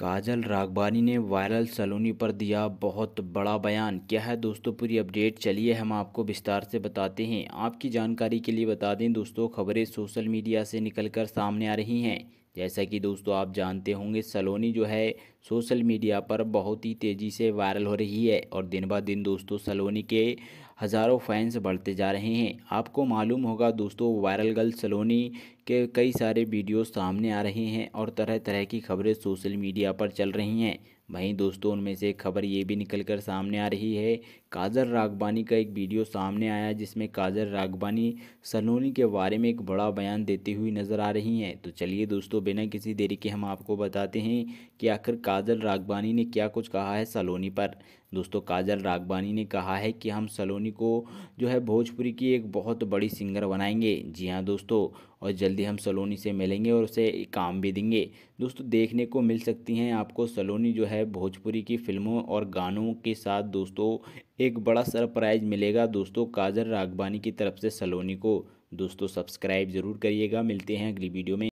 काजल रागबानी ने वायरल सलोनी पर दिया बहुत बड़ा बयान क्या है दोस्तों पूरी अपडेट चलिए हम आपको विस्तार से बताते हैं आपकी जानकारी के लिए बता दें दोस्तों खबरें सोशल मीडिया से निकलकर सामने आ रही हैं जैसा कि दोस्तों आप जानते होंगे सलोनी जो है सोशल मीडिया पर बहुत ही तेज़ी से वायरल हो रही है और दिन ब दिन दोस्तों सलोनी के हज़ारों फैंस बढ़ते जा रहे हैं आपको मालूम होगा दोस्तों वायरल गर्ल सलोनी के कई सारे वीडियो सामने आ रहे हैं और तरह तरह की खबरें सोशल मीडिया पर चल रही हैं वहीं दोस्तों उनमें से खबर ये भी निकल कर सामने आ रही है काजल रागबानी का एक वीडियो सामने आया जिसमें काजल रागबानी सलोनी के बारे में एक बड़ा बयान देती हुई नज़र आ रही हैं तो चलिए दोस्तों बिना किसी देरी के हम आपको बताते हैं कि आखिर काजल रागबानी ने क्या कुछ कहा है सलोनी पर दोस्तों काजल रागबानी ने कहा है कि हम सलोनी अपनी को जो है भोजपुरी की एक बहुत बड़ी सिंगर बनाएंगे जी हाँ दोस्तों और जल्दी हम सलोनी से मिलेंगे और उसे काम भी देंगे दोस्तों देखने को मिल सकती हैं आपको सलोनी जो है भोजपुरी की फिल्मों और गानों के साथ दोस्तों एक बड़ा सरप्राइज़ मिलेगा दोस्तों काजल रागबानी की तरफ से सलोनी को दोस्तों सब्सक्राइब ज़रूर करिएगा मिलते हैं अगली वीडियो में